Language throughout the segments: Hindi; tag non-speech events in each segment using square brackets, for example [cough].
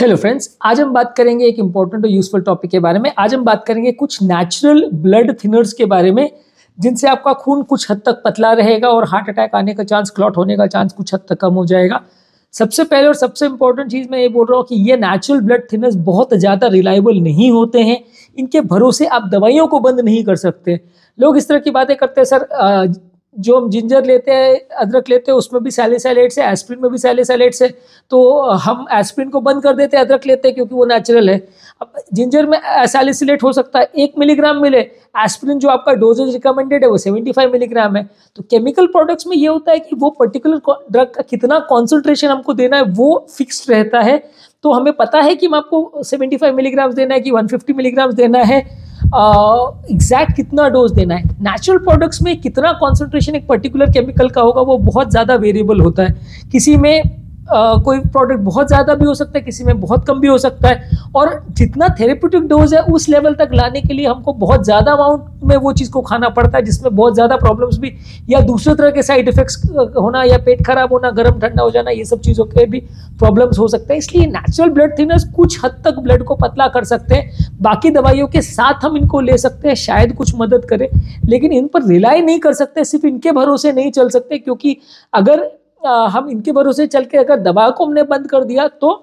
हेलो फ्रेंड्स आज हम बात करेंगे एक इंपॉर्टेंट और यूजफुल टॉपिक के बारे में आज हम बात करेंगे कुछ नेचुरल ब्लड थिनर्स के बारे में जिनसे आपका खून कुछ हद तक पतला रहेगा और हार्ट अटैक आने का चांस क्लॉट होने का चांस कुछ हद तक कम हो जाएगा सबसे पहले और सबसे इंपॉर्टेंट चीज़ मैं ये बोल रहा हूँ कि ये नेचुरल ब्लड थिनर्स बहुत ज़्यादा रिलायबल नहीं होते हैं इनके भरोसे आप दवाइयों को बंद नहीं कर सकते लोग इस तरह की बातें करते हैं सर जो हम जिंजर लेते हैं अदरक लेते हैं उसमें भी सैलिस है एस्प्रिन में भी सैलिस है तो हम एस्प्रिन को बंद कर देते हैं अदरक लेते हैं क्योंकि वो नेचुरल है अब जिंजर में सैलिसलेट हो सकता है एक मिलीग्राम मिले एस्प्रिन जो आपका डोजेज रिकमेंडेड है वो सेवेंटी फाइव मिलीग्राम है तो केमिकल प्रोडक्ट्स में ये होता है कि वो पर्टिकुलर ड्रग का कितना कॉन्सेंट्रेशन हमको देना है वो फिक्सड रहता है तो हमें पता है कि हम आपको सेवेंटी फाइव मिलीग्राम्स देना है कि वन फिफ्टी मिलीग्राम्स देना है एग्जैक्ट कितना डोज देना है नेचुरल प्रोडक्ट्स में कितना कॉन्सेंट्रेशन एक पर्टिकुलर केमिकल का होगा वो बहुत ज़्यादा वेरिएबल होता है किसी में कोई प्रोडक्ट बहुत ज़्यादा भी हो सकता है किसी में बहुत कम भी हो सकता है और जितना थेरेप्यूटिक डोज है उस लेवल तक लाने के लिए हमको बहुत ज़्यादा अमाउंट में वो चीज़ को खाना पड़ता है जिसमें बहुत ज़्यादा प्रॉब्लम्स भी या दूसरे तरह के साइड इफेक्ट्स होना या पेट खराब होना गर्म ठंडा हो जाना ये सब चीज़ों के भी प्रॉब्लम्स हो सकते हैं इसलिए नेचुरल ब्लड थिनर्स कुछ हद तक ब्लड को पतला कर सकते हैं बाकी दवाइयों के साथ हम इनको ले सकते हैं शायद कुछ मदद करें लेकिन इन पर रिलाई नहीं कर सकते सिर्फ इनके भरोसे नहीं चल सकते क्योंकि अगर हम इनके भरोसे चल के अगर दबाव को हमने बंद कर दिया तो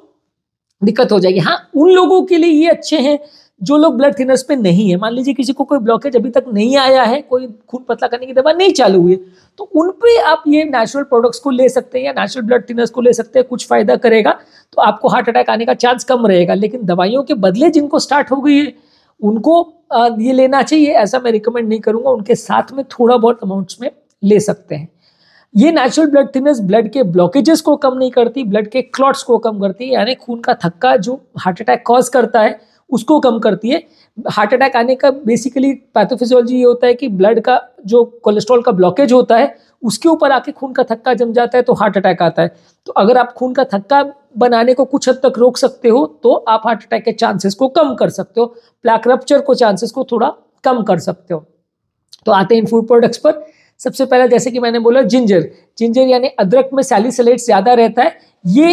दिक्कत हो जाएगी हाँ उन लोगों के लिए ये अच्छे हैं जो लोग ब्लड थिनर्स पे नहीं है मान लीजिए किसी को कोई ब्लॉकेज अभी तक नहीं आया है कोई खून पतला करने की दवा नहीं चालू हुई तो उन पे आप ये नेचुरल प्रोडक्ट्स को ले सकते हैं या नेचुरल ब्लड थिनर्स को ले सकते हैं कुछ फायदा करेगा तो आपको हार्ट अटैक आने का चांस कम रहेगा लेकिन दवाइयों के बदले जिनको स्टार्ट हो गई है उनको ये लेना चाहिए ऐसा मैं रिकमेंड नहीं करूँगा उनके साथ में थोड़ा बहुत अमाउंट्स में ले सकते हैं ये नेचुरल ब्लड थिनर्स ब्लड के ब्लॉकेजेस को कम नहीं करती ब्लड के क्लॉट्स को कम करती है यानी खून का थक्का जो हार्ट अटैक कॉज करता है उसको कम करती है हार्ट अटैक आने का बेसिकली पैथोफिजियोलॉजी ये होता है कि ब्लड का जो कोलेस्ट्रॉल का ब्लॉकेज होता है उसके ऊपर आके खून का थक्का जम जाता है तो हार्ट अटैक आता है तो अगर आप खून का थक्का बनाने को कुछ हद तक रोक सकते हो तो आप हार्ट अटैक के चांसेस को कम कर सकते हो प्लैक रप्चर को चांसेस को थोड़ा कम कर सकते हो तो आते हैं इन फूड प्रोडक्ट्स पर सबसे पहला जैसे कि मैंने बोला जिंजर जिंजर यानी अदरक में सैलिसलेट ज़्यादा रहता है ये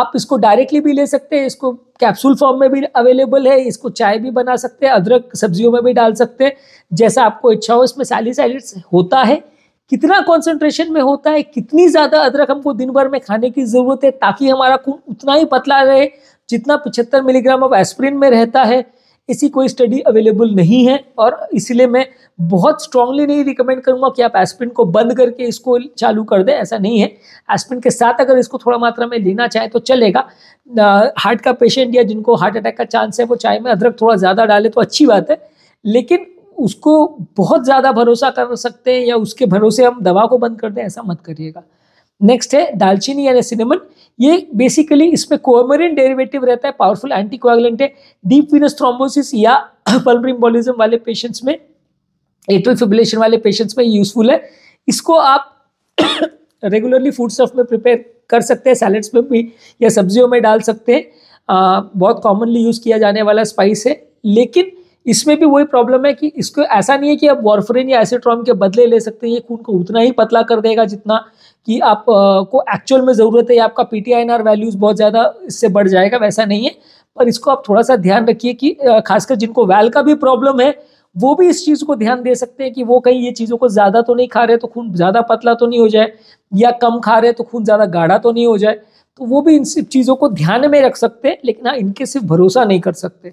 आप इसको डायरेक्टली भी ले सकते हैं इसको कैप्सूल फॉर्म में भी अवेलेबल है इसको चाय भी बना सकते हैं अदरक सब्जियों में भी डाल सकते हैं जैसा आपको इच्छा हो इसमें सैलिसलेट्स होता है कितना कॉन्सेंट्रेशन में होता है कितनी ज़्यादा अदरक हमको दिन भर में खाने की ज़रूरत है ताकि हमारा खून उतना ही पतला रहे जितना पिछहत्तर मिलीग्राम ऑफ एस्प्रिन में रहता है ऐसी कोई स्टडी अवेलेबल नहीं है और इसलिए मैं बहुत स्ट्रांगली नहीं रिकमेंड करूँगा कि आप एस्पिन को बंद करके इसको चालू कर दें ऐसा नहीं है एस्पिन के साथ अगर इसको थोड़ा मात्रा में लेना चाहे तो चलेगा हार्ट का पेशेंट या जिनको हार्ट अटैक का चांस है वो चाय में अदरक थोड़ा ज़्यादा डाले तो अच्छी बात है लेकिन उसको बहुत ज़्यादा भरोसा कर सकते हैं या उसके भरोसे हम दवा को बंद कर दें ऐसा मत करिएगा नेक्स्ट है दालचीनी यानी सिनेमन ये बेसिकली इसमें कोमरिन डेरिवेटिव रहता है पावरफुल एंटीकोएगुलेंट है डीप विनस थ्रोम्बोसिस या पल्मरी [coughs] वाले पेशेंट्स में एट्रल फिब्रिलेशन वाले पेशेंट्स में यूजफुल है इसको आप रेगुलरली फूड स्टफ में प्रिपेयर कर सकते हैं सैलड्स में भी या सब्जियों में डाल सकते हैं बहुत कॉमनली यूज़ किया जाने वाला स्पाइस है लेकिन इसमें भी वही प्रॉब्लम है कि इसको ऐसा नहीं है कि आप वॉरफ्रेन या एसिट्रॉम के बदले ले सकते हैं ये खून को उतना ही पतला कर देगा जितना कि आप आ, को एक्चुअल में ज़रूरत है या आपका पी वैल्यूज़ बहुत ज़्यादा इससे बढ़ जाएगा वैसा नहीं है पर इसको आप थोड़ा सा ध्यान रखिए कि खासकर जिनको वैल का भी प्रॉब्लम है वो भी इस चीज़ को ध्यान दे सकते हैं कि वो कहीं ये चीज़ों को ज़्यादा तो नहीं खा रहे तो खून ज़्यादा पतला तो नहीं हो जाए या कम खा रहे तो खून ज़्यादा गाढ़ा तो नहीं हो जाए तो वो भी इन सब चीज़ों को ध्यान में रख सकते हैं लेकिन हाँ इनके सिर्फ भरोसा नहीं कर सकते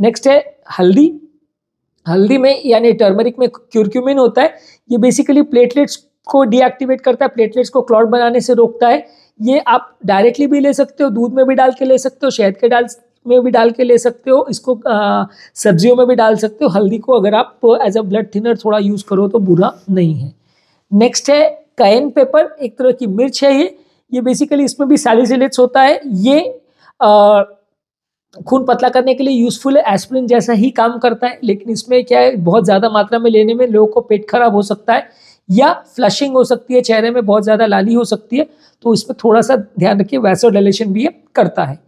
नेक्स्ट है हल्दी हल्दी में यानी टर्मरिक में क्यूरक्यूमिन होता है ये बेसिकली प्लेटलेट्स को डीएक्टिवेट करता है प्लेटलेट्स को क्लॉट बनाने से रोकता है ये आप डायरेक्टली भी ले सकते हो दूध में भी डाल के ले सकते हो शहद के डाल में भी डाल के ले सकते हो इसको सब्जियों में भी डाल सकते हो हल्दी को अगर आप एज अ ब्लड थिनर थोड़ा यूज़ करो तो बुरा नहीं है नेक्स्ट है कैन पेपर एक तरह की मिर्च है ये ये बेसिकली इसमें भी सैलिसिलेट्स होता है ये आ, खून पतला करने के लिए यूज़फुल है एस्प्रिन जैसा ही काम करता है लेकिन इसमें क्या है बहुत ज़्यादा मात्रा में लेने में लोगों को पेट खराब हो सकता है या फ्लशिंग हो सकती है चेहरे में बहुत ज़्यादा लाली हो सकती है तो इस पर थोड़ा सा ध्यान रखिए वैसो डायलेशन भी ये करता है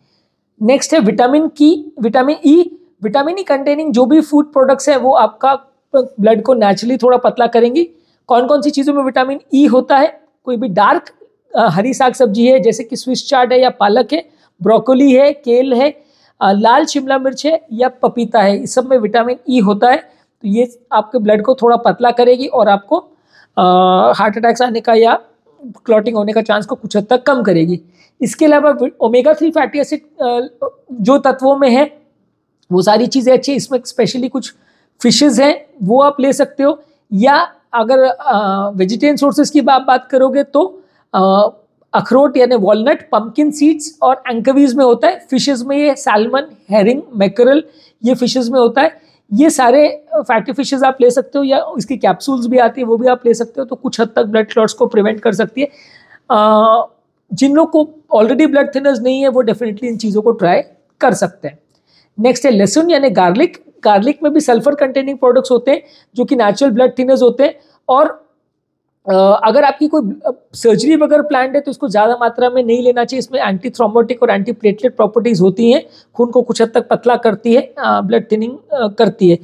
नेक्स्ट है विटामिन की vitamin E vitamin E containing जो भी फूड प्रोडक्ट्स हैं वो आपका ब्लड को नेचुरली थोड़ा पतला करेंगी कौन कौन सी चीज़ों में विटामिन ई e होता है कोई भी डार्क हरी साग सब्जी है जैसे कि स्विस चाट है या पालक है ब्रोकोली है केल है लाल शिमला मिर्च है या पपीता है इस सब में विटामिन ई e होता है तो ये आपके ब्लड को थोड़ा पतला करेगी और आपको हार्ट अटैक्स आने का या क्लॉटिंग होने का चांस को कुछ हद तक कम करेगी इसके अलावा ओमेगा थ्री फैटी एसिड जो तत्वों में है वो सारी चीज़ें अच्छी इसमें स्पेशली कुछ फिशेज हैं वो आप ले सकते हो या अगर वेजिटेरियन सोर्सेज की आप बात करोगे तो अखरोट यानी वॉलनट पम्पकिन सीड्स और एंकवीज में होता है फिशेज में ये सैलमन हेरिंग मैकरल ये फिशेज में होता है ये सारे फैटी फिशेज आप ले सकते हो या इसकी कैप्सूल्स भी आती है वो भी आप ले सकते हो तो कुछ हद तक ब्लड क्लॉट्स को प्रिवेंट कर सकती है आ, जिन लोग को ऑलरेडी ब्लड थिनर्स नहीं है वो डेफिनेटली इन चीज़ों को ट्राई कर सकते हैं नेक्स्ट है लहसुन यानी गार्लिक गार्लिक में भी सल्फर कंटेनिंग प्रोडक्ट्स होते हैं जो कि नेचुरल ब्लड थिनर्स होते हैं और अगर आपकी कोई सर्जरी वगैरह प्लान है तो इसको ज़्यादा मात्रा में नहीं लेना चाहिए इसमें एंटी थ्रोमोटिक और एंटी प्लेटलेट प्रॉपर्टीज़ होती हैं खून को कुछ हद तक पतला करती है ब्लड थिनिंग करती है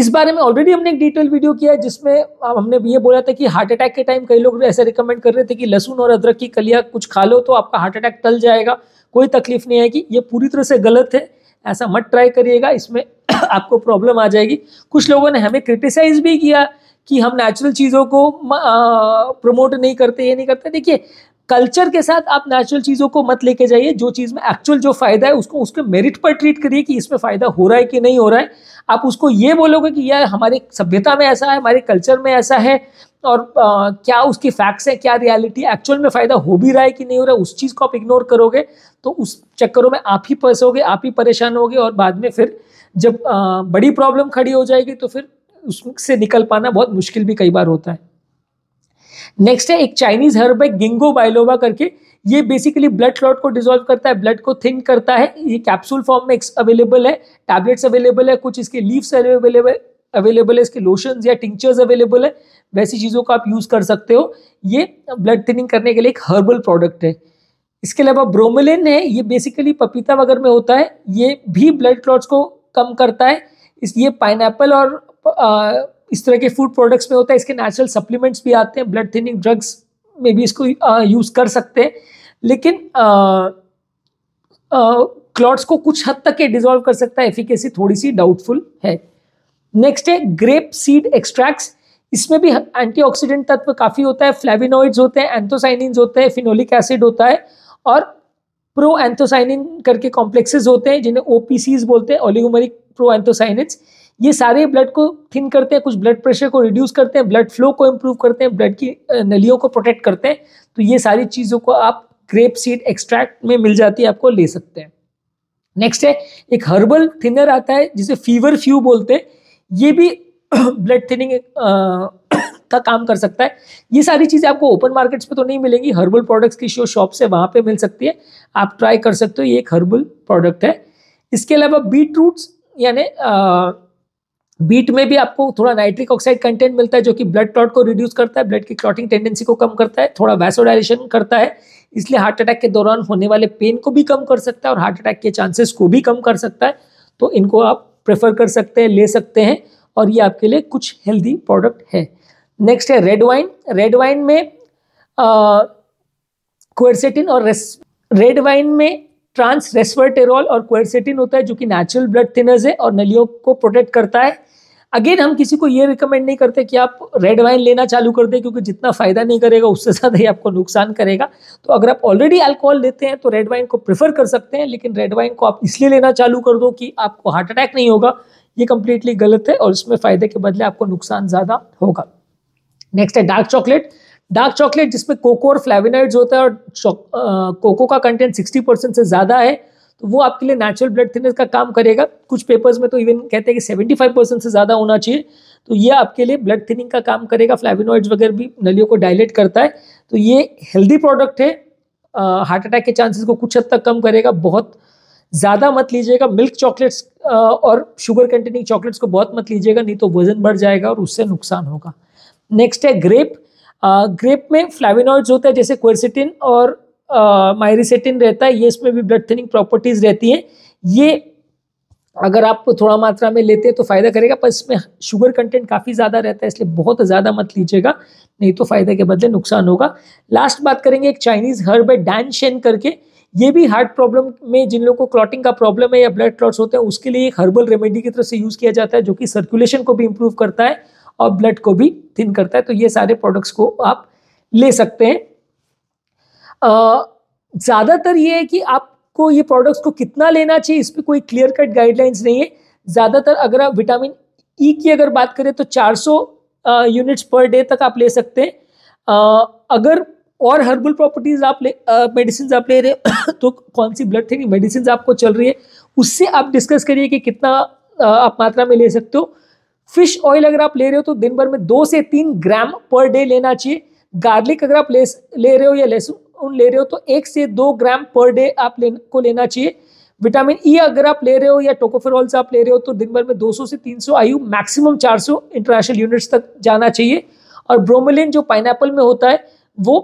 इस बारे में ऑलरेडी हमने एक डिटेल वीडियो किया है जिसमें हमने ये बोला था कि हार्ट अटैक के टाइम कई लोग ऐसे रिकमेंड कर रहे थे कि लहसुन और अदरक की कलिया कुछ खा लो तो आपका हार्ट अटैक टल जाएगा कोई तकलीफ नहीं आएगी ये पूरी तरह से गलत है ऐसा मत ट्राई करिएगा इसमें [clears throat] आपको प्रॉब्लम आ जाएगी कुछ लोगों ने हमें क्रिटिसाइज भी किया कि हम नेचुरल चीज़ों को प्रमोट नहीं करते ये नहीं करते देखिए कल्चर के साथ आप नेचुरल चीज़ों को मत लेके जाइए जो चीज़ में एक्चुअल जो फ़ायदा है उसको उसके मेरिट पर ट्रीट करिए कि इसमें फ़ायदा हो रहा है कि नहीं हो रहा है आप उसको ये बोलोगे कि यह हमारे सभ्यता में ऐसा है हमारे कल्चर में ऐसा है और आ, क्या उसकी फैक्ट्स हैं क्या रियलिटी एक्चुअल में फ़ायदा हो भी रहा है कि नहीं हो रहा है उस चीज़ को आप इग्नोर करोगे तो उस चक्करों में आप ही फंसोगे आप ही परेशान होगे और बाद में फिर जब आ, बड़ी प्रॉब्लम खड़ी हो जाएगी तो फिर उससे निकल पाना बहुत मुश्किल भी कई बार होता है नेक्स्ट है एक चाइनीज हर्ब है गिंगो बाइलोवा करके ये बेसिकली ब्लड क्लॉट को डिजोल्व करता है ब्लड को थिन करता है ये कैप्सूल फॉर्म में अवेलेबल है टैबलेट्स अवेलेबल है कुछ इसके लीव्स अवेलेबल अवेलेबल है इसके लोशन या टिंक्चर्स अवेलेबल है वैसी चीज़ों का आप यूज़ कर सकते हो ये ब्लड थिनिंग करने के लिए एक हर्बल प्रोडक्ट है इसके अलावा ब्रोमिलिन है ये बेसिकली पपीता वगैरह में होता है ये भी ब्लड क्लॉट्स को कम करता है इस ये पाइनएप्पल और इस तरह के फूड प्रोडक्ट्स में होता है इसके नेचुरल सप्लीमेंट्स भी आते हैं ब्लड थिनिंग ड्रग्स में भी इसको यूज़ कर सकते हैं लेकिन क्लॉट्स को कुछ हद तक ये डिजोल्व कर सकता है एफिकेसी थोड़ी सी डाउटफुल है नेक्स्ट है ग्रेप सीड एक्सट्रैक्ट्स इसमें भी एंटीऑक्सीडेंट तत्व काफ़ी होता है फ्लेविनोइड्स होते हैं एंथोसाइनिन होते हैं फिनोलिक एसिड होता है और प्रो एंथोसाइनिन करके कॉम्प्लेक्सेज होते हैं जिन्हें ओपीसीज बोलते हैं ओलिगोमरिक प्रो एंथोसाइनिन्स ये सारे ब्लड को थिन करते हैं कुछ ब्लड प्रेशर को रिड्यूस करते हैं ब्लड फ्लो को इम्प्रूव करते हैं ब्लड की नलियों को प्रोटेक्ट करते हैं तो ये सारी चीज़ों को आप ग्रेप सीड एक्सट्रैक्ट में मिल जाती है आपको ले सकते हैं नेक्स्ट है एक हर्बल थिनर आता है जिसे फीवर फ्यू बोलते हैं ये भी ब्लड [clears throat] थिनिंग [clears throat] का काम कर सकता है ये सारी चीज़ें आपको ओपन मार्केट्स पे तो नहीं मिलेंगी हर्बल प्रोडक्ट्स की शो शॉप से वहाँ पे मिल सकती है आप ट्राई कर सकते हो ये एक हर्बल प्रोडक्ट है इसके अलावा बीट रूट्स यानी बीट में भी आपको थोड़ा नाइट्रिक ऑक्साइड कंटेंट मिलता है जो कि ब्लड क्लॉट को रिड्यूस करता है ब्लड की क्लॉटिंग टेंडेंसी को कम करता है थोड़ा वैसोडाइजेशन करता है इसलिए हार्ट अटैक के दौरान होने वाले पेन को भी कम कर सकता है और हार्ट अटैक के चांसेस को भी कम कर सकता है तो इनको आप प्रेफर कर सकते हैं ले सकते हैं और ये आपके लिए कुछ हेल्दी प्रोडक्ट है नेक्स्ट है रेड वाइन रेड वाइन में क्वेरसेटिन और रेस रेड वाइन में ट्रांस रेस्वर्टेरॉल और क्वेरसेटिन होता है जो कि नेचुरल ब्लड थिनर्स है और नलियों को प्रोटेक्ट करता है अगेन हम किसी को ये रिकमेंड नहीं करते कि आप रेड वाइन लेना चालू कर दें क्योंकि जितना फ़ायदा नहीं करेगा उससे ज़्यादा ही आपको नुकसान करेगा तो अगर आप ऑलरेडी अल्कोहल लेते हैं तो रेड वाइन को प्रेफर कर सकते हैं लेकिन रेड वाइन को आप इसलिए लेना चालू कर दो कि आपको हार्ट अटैक नहीं होगा ये कम्प्लीटली गलत है और इसमें फ़ायदे के बदले आपको नुकसान ज़्यादा होगा नेक्स्ट है डार्क चॉकलेट डार्क चॉकलेट जिसमें कोको और फ्लेविनाइड्स होता है और कोको का कंटेंट सिक्सटी परसेंट से ज़्यादा है तो वो आपके लिए नेचुरल ब्लड थिनर का काम करेगा कुछ पेपर्स में तो इवन कहते हैं कि सेवेंटी फाइव परसेंट से ज़्यादा होना चाहिए तो ये आपके लिए ब्लड थिनिंग का काम करेगा फ्लैविनॉइड्स वगैरह भी नलियों को डायलेट करता है तो ये हेल्दी प्रोडक्ट है हार्ट अटैक के चांसेस को कुछ हद तक कम करेगा बहुत ज़्यादा मत लीजिएगा मिल्क चॉकलेट्स और शुगर कंटेनिंग चॉकलेट्स को बहुत मत लीजिएगा नहीं तो वजन बढ़ जाएगा और उससे नुकसान होगा नेक्स्ट है ग्रेप ग्रेप में फ्लैविनॉइड्स होते हैं जैसे क्वेरसिटिन और मायरिसेटिन रहता है ये इसमें भी ब्लड थिनिंग प्रॉपर्टीज रहती हैं ये अगर आप थोड़ा मात्रा में लेते हैं तो फ़ायदा करेगा पर इसमें शुगर कंटेंट काफ़ी ज़्यादा रहता है इसलिए बहुत ज़्यादा मत लीजिएगा नहीं तो फ़ायदे के बदले नुकसान होगा लास्ट बात करेंगे एक चाइनीज़ हर्ब है डैन शेन करके ये भी हार्ट प्रॉब्लम में जिन लोगों को क्लॉटिंग का प्रॉब्लम है या ब्लड क्लॉट्स होते हैं उसके लिए एक हर्बल रेमेडी की तरफ से यूज़ किया जाता है जो कि सर्कुलेशन को भी इम्प्रूव करता है और ब्लड को भी थिन करता है तो ये सारे प्रोडक्ट्स को आप ले सकते हैं ज़्यादातर ये है कि आपको ये प्रोडक्ट्स को कितना लेना चाहिए इस पर कोई क्लियर कट गाइडलाइंस नहीं है ज़्यादातर अगर आप विटामिन ई e की अगर बात करें तो 400 यूनिट्स पर डे तक आप ले सकते हैं आ, अगर और हर्बल प्रॉपर्टीज आप ले मेडिसिन आप ले रहे [coughs] तो कौन सी ब्लड थिंग मेडिसिन आपको चल रही है उससे आप डिस्कस करिए कि कितना आ, आप मात्रा में ले सकते हो फिश ऑयल अगर आप ले रहे हो तो दिन भर में दो से तीन ग्राम पर डे लेना चाहिए गार्लिक अगर आप ले ले रहे हो या लहसुन उन ले रहे हो तो एक से दो ग्राम पर डे आप ले, को लेना चाहिए विटामिन ई e अगर आप ले रहे हो या टोकोफेरॉल से आप ले रहे हो तो दिन भर में 200 से 300 सौ आयु मैक्सिमम 400 सौ इंटरनेशनल यूनिट्स तक जाना चाहिए और ब्रोमिलिन जो पाइनएप्पल में होता है वो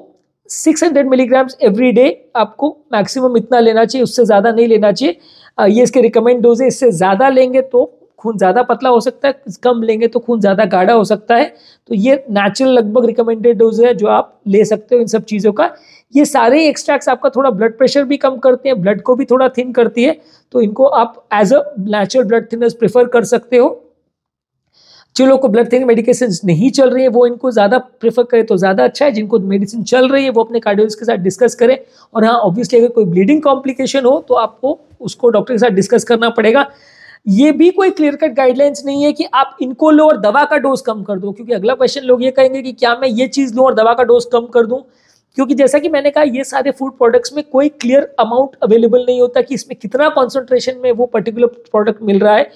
600 मिलीग्राम्स एवरी डे आपको मैक्सिमम इतना लेना चाहिए उससे ज़्यादा नहीं लेना चाहिए ये इसके रिकमेंड डोज है इससे ज़्यादा लेंगे तो खून ज़्यादा पतला हो सकता है कम लेंगे तो खून ज़्यादा गाढ़ा हो सकता है तो ये नेचुरल लगभग रिकमेंडेड डोज है जो आप ले सकते हो इन सब चीज़ों का ये सारे एक्सट्रैक्ट्स आपका थोड़ा ब्लड प्रेशर भी कम करते हैं ब्लड को भी थोड़ा थिन करती है तो इनको आप as a natural blood thinners prefer कर सकते हो जो लोग को ब्लड थिनिंग मेडिकेशन नहीं चल रही है वो इनको ज़्यादा प्रेफर करें तो ज़्यादा अच्छा है जिनको मेडिसिन चल रही है वो अपने कार्डियोलॉजिस्ट के साथ डिस्कस करें और हाँ ऑब्वियसली अगर कोई ब्लीडिंग कॉम्प्लिकेशन हो तो आपको उसको डॉक्टर के साथ डिस्कस करना पड़ेगा ये भी कोई क्लियर कट गाइडलाइंस नहीं है कि आप इनको लो और दवा का डोज कम कर दो क्योंकि अगला क्वेश्चन लोग ये कहेंगे कि क्या मैं ये चीज़ लूँ और दवा का डोज कम कर दूँ क्योंकि जैसा कि मैंने कहा ये सारे फूड प्रोडक्ट्स में कोई क्लियर अमाउंट अवेलेबल नहीं होता कि इसमें कितना कॉन्सेंट्रेशन में वो पर्टिकुलर प्रोडक्ट मिल रहा है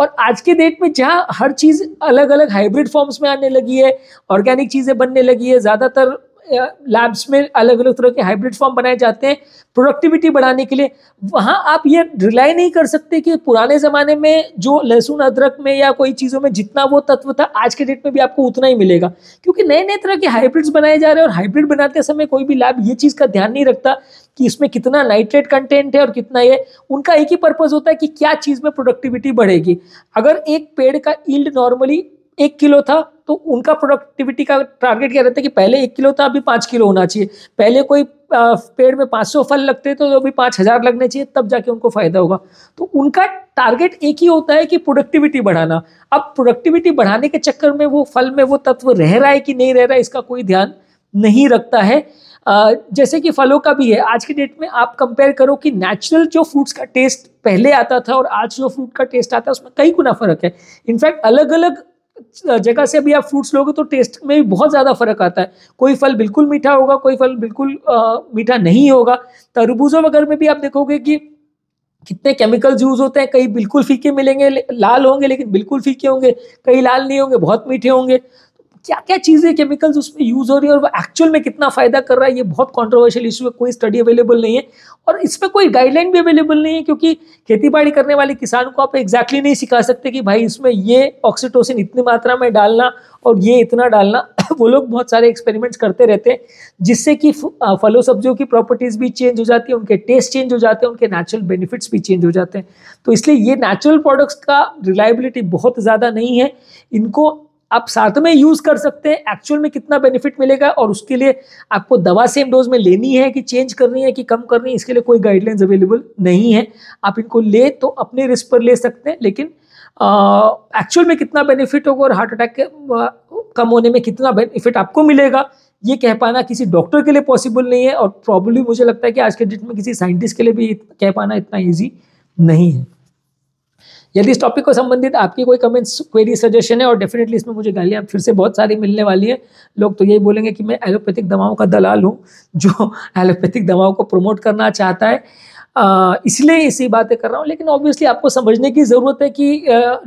और आज के डेट में जहाँ हर चीज़ अलग अलग हाइब्रिड फॉर्म्स में आने लगी है ऑर्गेनिक चीज़ें बनने लगी है ज़्यादातर लैब्स में अलग अलग तरह के हाइब्रिड फॉर्म बनाए जाते हैं प्रोडक्टिविटी बढ़ाने के लिए वहाँ आप ये रिलाई नहीं कर सकते कि पुराने ज़माने में जो लहसुन अदरक में या कोई चीज़ों में जितना वो तत्व था आज के डेट में भी आपको उतना ही मिलेगा क्योंकि नए नए तरह के हाइब्रिड्स बनाए जा रहे हैं और हाइब्रिड बनाते समय कोई भी लैब ये चीज़ का ध्यान नहीं रखता कि इसमें कितना नाइट्रेट कंटेंट है और कितना ये उनका एक ही पर्पज़ होता है कि क्या चीज़ में प्रोडक्टिविटी बढ़ेगी अगर एक पेड़ का ईल्ड नॉर्मली एक किलो था तो उनका प्रोडक्टिविटी का टारगेट क्या रहता है कि पहले एक किलो था अभी पाँच किलो होना चाहिए पहले कोई पेड़ में पाँच सौ फल लगते तो अभी पाँच हज़ार लगने चाहिए तब जाके उनको फ़ायदा होगा तो उनका टारगेट एक ही होता है कि प्रोडक्टिविटी बढ़ाना अब प्रोडक्टिविटी बढ़ाने के चक्कर में वो फल में वो तत्व रह रहा है कि नहीं रह रहा है इसका कोई ध्यान नहीं रखता है जैसे कि फलों का भी है आज के डेट में आप कंपेयर करो कि नेचुरल जो फ्रूट्स का टेस्ट पहले आता था और आज जो फ्रूट का टेस्ट आता है उसमें कई गुना फर्क है इनफैक्ट अलग अलग जगह से भी आप फ्रूट्स लोगे तो टेस्ट में भी बहुत ज़्यादा फर्क आता है कोई फल बिल्कुल मीठा होगा कोई फल बिल्कुल आ, मीठा नहीं होगा तरबूजों वगैरह में भी आप देखोगे कि कितने केमिकल्स यूज होते हैं कई बिल्कुल फीके मिलेंगे लाल होंगे लेकिन बिल्कुल फीके होंगे कई लाल नहीं होंगे बहुत मीठे होंगे क्या क्या चीज़ें केमिकल्स उसमें यूज़ हो रही है और वो एक्चुअल में कितना फ़ायदा कर रहा है ये बहुत कॉन्ट्रोवर्शियल इशू है कोई स्टडी अवेलेबल नहीं है और इस पर कोई गाइडलाइन भी अवेलेबल नहीं है क्योंकि खेती बाड़ी करने वाले किसान को आप एग्जैक्टली नहीं सिखा सकते कि भाई इसमें ये ऑक्सीटोसिन इतनी मात्रा में डालना और ये इतना डालना [coughs] वो लोग बहुत सारे एक्सपेरिमेंट्स करते रहते हैं जिससे कि फलों सब्जियों की प्रॉपर्टीज़ भी चेंज हो जाती है उनके टेस्ट चेंज हो जाते हैं उनके नेचुरल बेनिफिट्स भी चेंज हो जाते हैं तो इसलिए ये नेचुरल प्रोडक्ट्स का रिलायबिलिटी बहुत ज़्यादा नहीं है इनको आप साथ में यूज कर सकते हैं एक्चुअल में कितना बेनिफिट मिलेगा और उसके लिए आपको दवा सेम डोज में लेनी है कि चेंज करनी है कि कम करनी है इसके लिए कोई गाइडलाइंस अवेलेबल नहीं है आप इनको ले तो अपने रिस्क पर ले सकते हैं लेकिन एक्चुअल में कितना बेनिफिट होगा और हार्ट अटैक के आ, कम होने में कितना बेनिफिट आपको मिलेगा ये कह पाना किसी डॉक्टर के लिए पॉसिबल नहीं है और प्रॉब्लली मुझे लगता है कि आज के डेट में किसी साइंटिस्ट के लिए भी कह पाना इतना ईजी नहीं है यदि इस टॉपिक को संबंधित आपकी कोई कमेंट्स क्वेरी सजेशन है और डेफिनेटली इसमें मुझे गालियाँ फिर से बहुत सारी मिलने वाली हैं लोग तो यही बोलेंगे कि मैं एलोपैथिक दवाओं का दलाल हूँ जो एलोपैथिक दवाओं को प्रमोट करना चाहता है इसलिए इसी बातें कर रहा हूँ लेकिन ऑब्वियसली आपको समझने की ज़रूरत है कि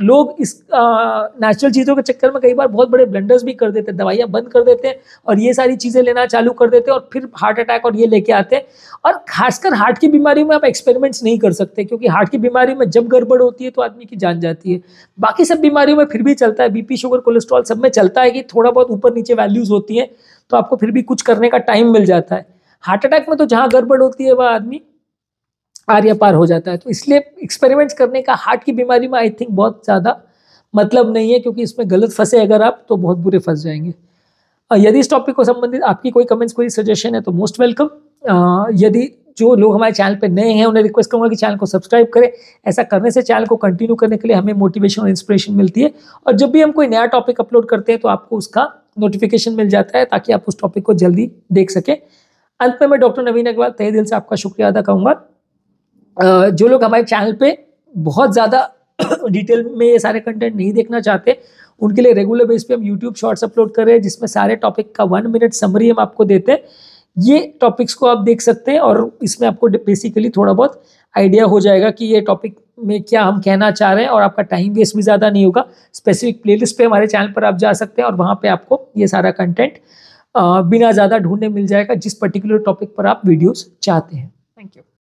लोग इस नेचुरल चीज़ों के चक्कर में कई बार बहुत बड़े ब्लंडर्स भी कर देते हैं दवाइयाँ बंद कर देते हैं और ये सारी चीज़ें लेना चालू कर देते हैं और फिर हार्ट अटैक और ये लेके आते हैं और खासकर हार्ट की बीमारी में आप एक्सपेरिमेंट्स नहीं कर सकते क्योंकि हार्ट की बीमारी में जब गड़बड़ होती है तो आदमी की जान जाती है बाकी सब बीमारियों में फिर भी चलता है बीपी शुगर कोलेस्ट्रॉल सब में चलता है कि थोड़ा बहुत ऊपर नीचे वैल्यूज़ होती हैं तो आपको फिर भी कुछ करने का टाइम मिल जाता है हार्ट अटैक में तो जहाँ गड़बड़ होती है वह आदमी आर या पार हो जाता है तो इसलिए एक्सपेरिमेंट्स करने का हार्ट की बीमारी में आई थिंक बहुत ज़्यादा मतलब नहीं है क्योंकि इसमें गलत फंसे अगर आप तो बहुत बुरे फंस जाएंगे यदि इस टॉपिक को संबंधित आपकी कोई कमेंट्स कोई सजेशन है तो मोस्ट वेलकम यदि जो लोग हमारे चैनल पर नए हैं उन्हें रिक्वेस्ट करूंगा कि चैनल को सब्सक्राइब करें ऐसा करने से चैनल को कंटिन्यू करने के लिए हमें मोटिवेशन और इंस्पिरेशन मिलती है और जब भी हम कोई नया टॉपिक अपलोड करते हैं तो आपको उसका नोटिफिकेशन मिल जाता है ताकि आप उस टॉपिक को जल्दी देख सकें अंत में मैं डॉक्टर नवीन अग्रवाल तहे दिल से आपका शुक्रिया अदा करूँगा जो लोग हमारे चैनल पे बहुत ज़्यादा डिटेल [coughs] में ये सारे कंटेंट नहीं देखना चाहते उनके लिए रेगुलर बेस पे हम यूट्यूब शॉर्ट्स अपलोड कर रहे हैं जिसमें सारे टॉपिक का वन मिनट समरी हम आपको देते हैं ये टॉपिक्स को आप देख सकते हैं और इसमें आपको बेसिकली थोड़ा बहुत आइडिया हो जाएगा कि ये टॉपिक में क्या हम कहना चाह रहे हैं और आपका टाइम वेस्ट भी ज़्यादा नहीं होगा स्पेसिफिक प्लेलिस्ट पे हमारे चैनल पर आप जा सकते हैं और वहाँ पे आपको ये सारा कंटेंट बिना ज़्यादा ढूंढने मिल जाएगा जिस पर्टिकुलर टॉपिक पर आप वीडियोस चाहते हैं थैंक यू